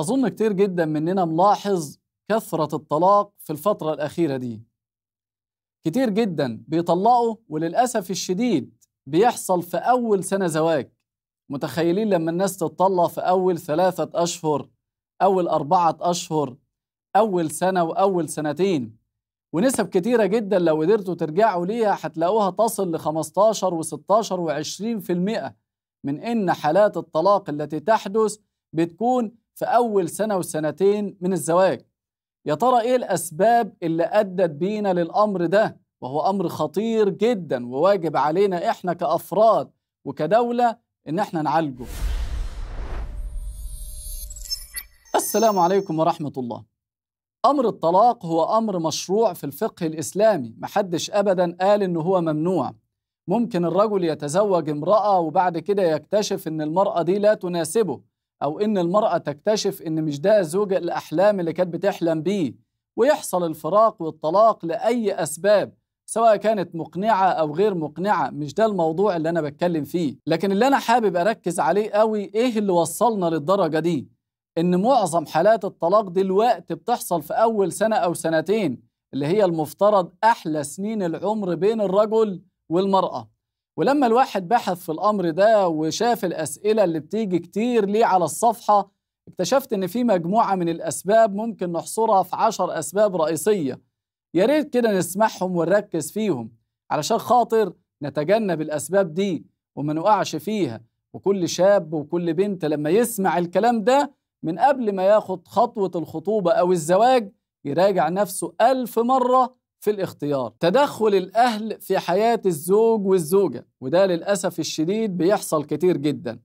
أظن كتير جدا مننا ملاحظ كثرة الطلاق في الفترة الأخيرة دي كتير جدا بيطلقوا وللأسف الشديد بيحصل في أول سنة زواج متخيلين لما الناس تتطلق في أول ثلاثة أشهر أول أربعة أشهر أول سنة وأول سنتين ونسب كتيرة جدا لو قدرتوا ترجعوا ليها هتلاقوها تصل ل 15 و16 و20% من إن حالات الطلاق التي تحدث بتكون في أول سنة وسنتين من الزواج يا ترى إيه الأسباب اللي أدت بينا للأمر ده وهو أمر خطير جدا وواجب علينا إحنا كأفراد وكدولة إن إحنا نعالجه السلام عليكم ورحمة الله أمر الطلاق هو أمر مشروع في الفقه الإسلامي محدش أبدا قال إن هو ممنوع ممكن الرجل يتزوج امرأة وبعد كده يكتشف إن المرأة دي لا تناسبه او ان المراه تكتشف ان مش ده زوج الاحلام اللي كانت بتحلم بيه ويحصل الفراق والطلاق لاي اسباب سواء كانت مقنعه او غير مقنعه مش ده الموضوع اللي انا بتكلم فيه لكن اللي انا حابب اركز عليه قوي ايه اللي وصلنا للدرجه دي ان معظم حالات الطلاق دلوقتي بتحصل في اول سنه او سنتين اللي هي المفترض احلى سنين العمر بين الرجل والمراه ولما الواحد بحث في الامر ده وشاف الاسئله اللي بتيجي كتير ليه على الصفحه اكتشفت ان في مجموعه من الاسباب ممكن نحصرها في عشر اسباب رئيسيه يا ريت كده نسمعهم ونركز فيهم علشان خاطر نتجنب الاسباب دي وما نقعش فيها وكل شاب وكل بنت لما يسمع الكلام ده من قبل ما ياخد خطوه الخطوبه او الزواج يراجع نفسه ألف مره في الاختيار تدخل الأهل في حياة الزوج والزوجة وده للأسف الشديد بيحصل كتير جدا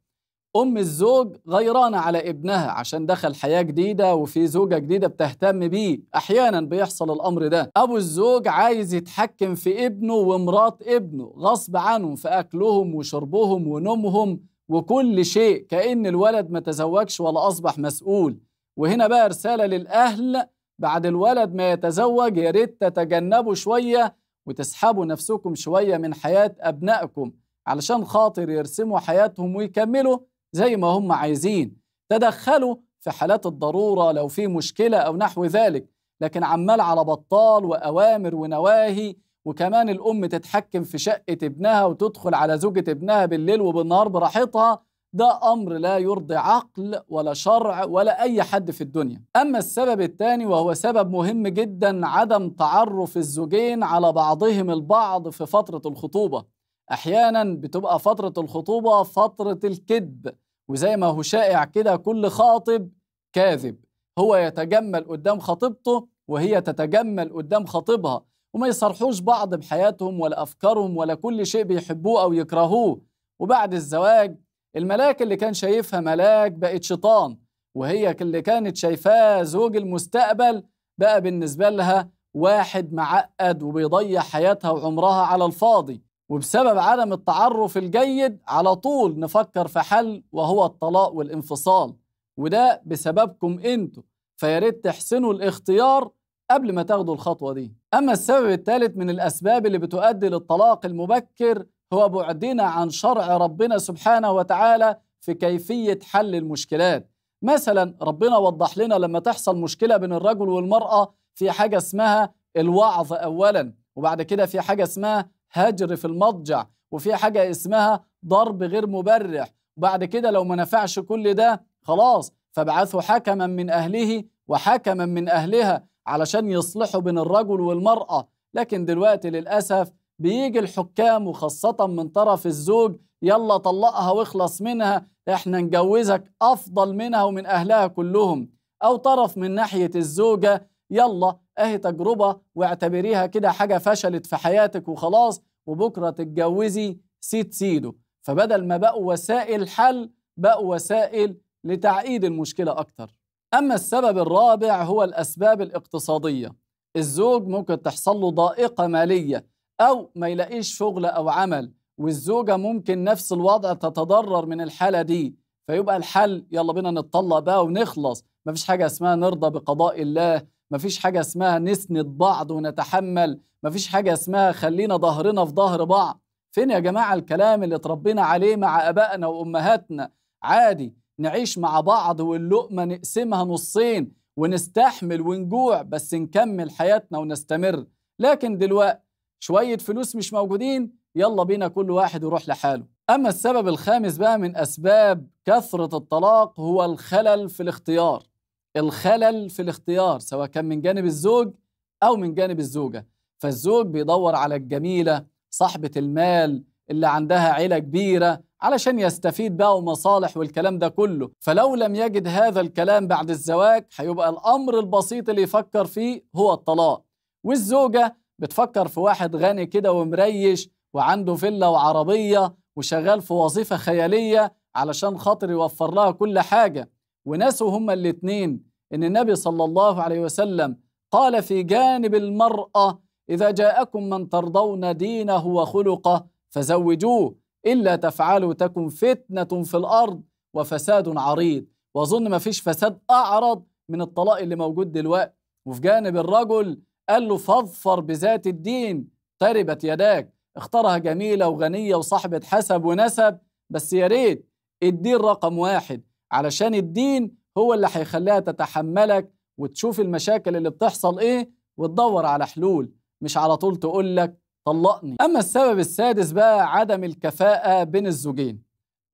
أم الزوج غيرانة على ابنها عشان دخل حياة جديدة وفي زوجة جديدة بتهتم بيه أحيانا بيحصل الأمر ده أبو الزوج عايز يتحكم في ابنه ومرات ابنه غصب عنهم في أكلهم وشربهم ونومهم وكل شيء كأن الولد ما تزوجش ولا أصبح مسؤول وهنا بقى رسالة للأهل بعد الولد ما يتزوج يا ريت تتجنبوا شوية وتسحبوا نفسكم شوية من حياة أبنائكم علشان خاطر يرسموا حياتهم ويكملوا زي ما هم عايزين تدخلوا في حالات الضرورة لو في مشكلة أو نحو ذلك لكن عمال على بطال وأوامر ونواهي وكمان الأم تتحكم في شقة ابنها وتدخل على زوجة ابنها بالليل وبالنهار براحتها ده أمر لا يرضي عقل ولا شرع ولا أي حد في الدنيا أما السبب الثاني وهو سبب مهم جدا عدم تعرف الزوجين على بعضهم البعض في فترة الخطوبة أحيانا بتبقى فترة الخطوبة فترة الكذب وزي ما هو شائع كده كل خاطب كاذب هو يتجمل قدام خطيبته وهي تتجمل قدام خطيبها وما يصرحوش بعض بحياتهم ولا أفكارهم ولا كل شيء بيحبوه أو يكرهوه وبعد الزواج الملاك اللي كان شايفها ملاك بقت شيطان وهي اللي كانت شايفاه زوج المستقبل بقى بالنسبة لها واحد معقد وبيضيع حياتها وعمرها على الفاضي وبسبب عدم التعرف الجيد على طول نفكر في حل وهو الطلاق والانفصال وده بسببكم انتوا فياريت تحسنوا الاختيار قبل ما تاخدوا الخطوة دي أما السبب الثالث من الأسباب اللي بتؤدي للطلاق المبكر هو بعدنا عن شرع ربنا سبحانه وتعالى في كيفية حل المشكلات مثلا ربنا وضح لنا لما تحصل مشكلة بين الرجل والمرأة في حاجة اسمها الوعظ أولا وبعد كده في حاجة اسمها هجر في المضجع وفي حاجة اسمها ضرب غير مبرح وبعد كده لو ما نفعش كل ده خلاص فابعثوا حكما من أهله وحكما من أهلها علشان يصلحوا بين الرجل والمرأة لكن دلوقتي للأسف بيجي الحكام وخاصة من طرف الزوج يلا طلقها واخلص منها احنا نجوزك افضل منها ومن اهلها كلهم او طرف من ناحية الزوجة يلا اهي تجربة واعتبريها كده حاجة فشلت في حياتك وخلاص وبكرة تتجوزي سيد سيده فبدل ما بقوا وسائل حل بقوا وسائل لتعقيد المشكلة أكتر أما السبب الرابع هو الأسباب الاقتصادية الزوج ممكن تحصل له ضائقة مالية أو ما يلاقيش شغل أو عمل والزوجة ممكن نفس الوضع تتضرر من الحالة دي فيبقى الحل يلا بينا نتطلق بقى ونخلص مفيش حاجة اسمها نرضى بقضاء الله مفيش حاجة اسمها نسند بعض ونتحمل مفيش حاجة اسمها خلينا ظهرنا في ظهر بعض فين يا جماعة الكلام اللي اتربينا عليه مع أبائنا وأمهاتنا عادي نعيش مع بعض واللقمة نقسمها نصين ونستحمل ونجوع بس نكمل حياتنا ونستمر لكن دلوقتي شويه فلوس مش موجودين يلا بينا كل واحد يروح لحاله اما السبب الخامس بقى من اسباب كثره الطلاق هو الخلل في الاختيار الخلل في الاختيار سواء كان من جانب الزوج او من جانب الزوجه فالزوج بيدور على الجميله صاحبه المال اللي عندها عيله كبيره علشان يستفيد بقى ومصالح والكلام ده كله فلو لم يجد هذا الكلام بعد الزواج هيبقى الامر البسيط اللي يفكر فيه هو الطلاق والزوجه بتفكر في واحد غني كده ومريش وعنده فيلا وعربية وشغال في وظيفة خيالية علشان خاطر يوفر لها كل حاجة وناسوا هما الاتنين إن النبي صلى الله عليه وسلم قال في جانب المرأة إذا جاءكم من ترضون دينه وخلقه فزوجوه إلا تفعلوا تكن فتنة في الأرض وفساد عريض وأظن مفيش فساد أعرض من الطلاق اللي موجود دلوقتي وفي جانب الرجل قال له فاظفر بذات الدين تربت يداك اختارها جميلة وغنية وصاحبة حسب ونسب بس يا ريت الدين رقم واحد علشان الدين هو اللي هيخليها تتحملك وتشوف المشاكل اللي بتحصل ايه وتدور على حلول مش على طول تقول لك طلقني اما السبب السادس بقى عدم الكفاءة بين الزوجين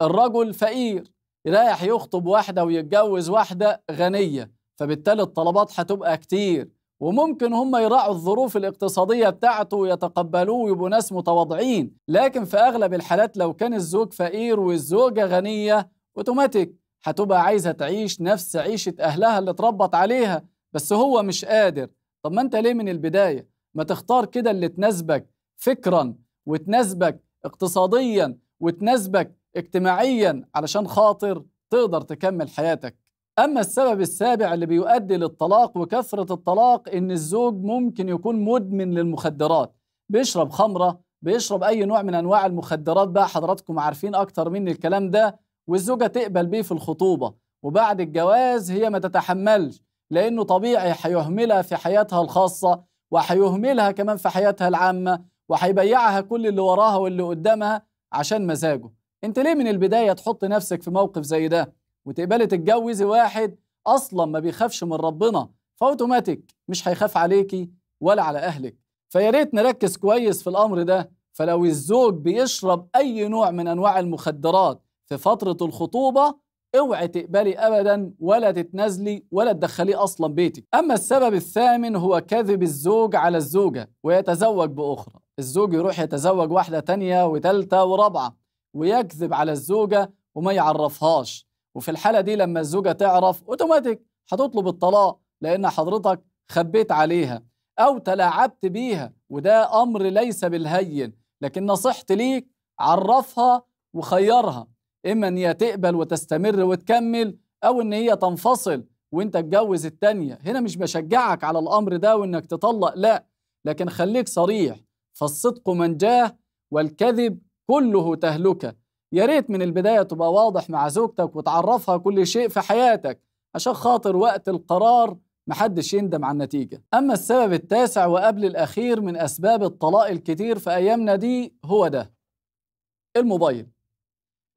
الرجل فقير رايح يخطب واحدة ويتجوز واحدة غنية فبالتالي الطلبات هتبقى كتير وممكن هم يراعوا الظروف الاقتصادية بتاعته ويتقبلوه ويبقوا ناس متواضعين لكن في أغلب الحالات لو كان الزوج فقير والزوجة غنية أوتوماتيك هتبقى عايزة تعيش نفس عيشة أهلها اللي اتربط عليها بس هو مش قادر طب ما أنت ليه من البداية ما تختار كده اللي تناسبك فكرا وتناسبك اقتصاديا وتناسبك اجتماعيا علشان خاطر تقدر تكمل حياتك أما السبب السابع اللي بيؤدي للطلاق وكثرة الطلاق إن الزوج ممكن يكون مدمن للمخدرات بيشرب خمرة بيشرب أي نوع من أنواع المخدرات بقى حضراتكم عارفين أكتر مني الكلام ده والزوجة تقبل بيه في الخطوبة وبعد الجواز هي ما تتحملش لأنه طبيعي هيهملها في حياتها الخاصة وهيهملها كمان في حياتها العامة وهيبيعها كل اللي وراها واللي قدامها عشان مزاجه انت ليه من البداية تحط نفسك في موقف زي ده وتقبلي تتجوزي واحد اصلا ما بيخافش من ربنا فاوتوماتيك مش هيخاف عليكي ولا على اهلك فيا ريت نركز كويس في الامر ده فلو الزوج بيشرب اي نوع من انواع المخدرات في فتره الخطوبه اوعي تقبلي ابدا ولا تتنازلي ولا تدخليه اصلا بيتك اما السبب الثامن هو كذب الزوج على الزوجه ويتزوج باخرى الزوج يروح يتزوج واحده تانية وتالتة ورابعه ويكذب على الزوجه وما يعرفهاش وفي الحالة دي لما الزوجة تعرف أوتوماتيك هتطلب الطلاق لأن حضرتك خبيت عليها أو تلاعبت بيها وده أمر ليس بالهين لكن نصيحتي ليك عرفها وخيرها إما إن هي تقبل وتستمر وتكمل أو إن هي تنفصل وانت تجوز التانية هنا مش بشجعك على الأمر ده وإنك تطلق لا لكن خليك صريح فالصدق منجاه والكذب كله تهلكه يا ريت من البداية تبقى واضح مع زوجتك وتعرفها كل شيء في حياتك عشان خاطر وقت القرار محدش يندم على النتيجة أما السبب التاسع وقبل الأخير من أسباب الطلاق الكتير في أيامنا دي هو ده الموبايل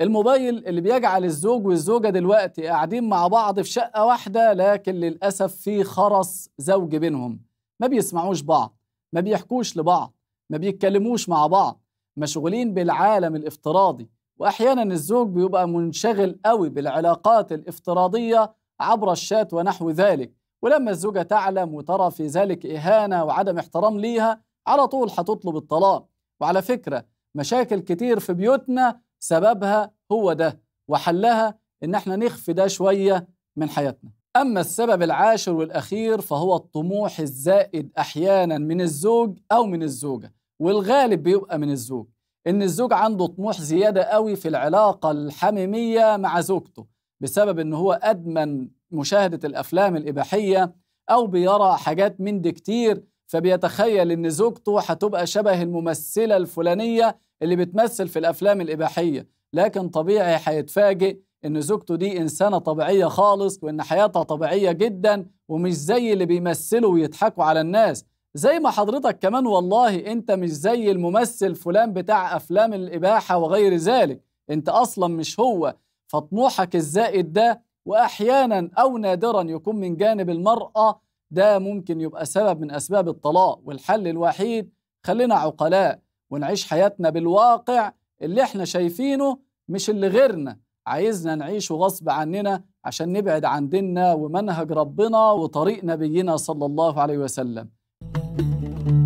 الموبايل اللي بيجعل الزوج والزوجة دلوقتي قاعدين مع بعض في شقة واحدة لكن للأسف في خرس زوج بينهم ما بيسمعوش بعض ما بيحكوش لبعض ما بيتكلموش مع بعض مشغولين بالعالم الافتراضي واحيانا الزوج بيبقى منشغل قوي بالعلاقات الافتراضيه عبر الشات ونحو ذلك ولما الزوجه تعلم وترى في ذلك اهانه وعدم احترام ليها على طول هتطلب الطلاق وعلى فكره مشاكل كتير في بيوتنا سببها هو ده وحلها ان احنا نخفي ده شويه من حياتنا اما السبب العاشر والاخير فهو الطموح الزائد احيانا من الزوج او من الزوجه والغالب بيبقى من الزوج ان الزوج عنده طموح زياده قوي في العلاقه الحميميه مع زوجته بسبب ان هو ادمن مشاهده الافلام الاباحيه او بيرى حاجات من دي كتير فبيتخيل ان زوجته هتبقى شبه الممثله الفلانيه اللي بتمثل في الافلام الاباحيه لكن طبيعي هيتفاجئ ان زوجته دي انسانه طبيعيه خالص وان حياتها طبيعيه جدا ومش زي اللي بيمثلوا ويضحكوا على الناس زي ما حضرتك كمان والله انت مش زي الممثل فلان بتاع افلام الاباحه وغير ذلك انت اصلا مش هو فطموحك الزائد ده واحيانا او نادرا يكون من جانب المراه ده ممكن يبقى سبب من اسباب الطلاق والحل الوحيد خلينا عقلاء ونعيش حياتنا بالواقع اللي احنا شايفينه مش اللي غيرنا عايزنا نعيشه غصب عننا عشان نبعد عن ديننا ومنهج ربنا وطريق نبينا صلى الله عليه وسلم Thank you.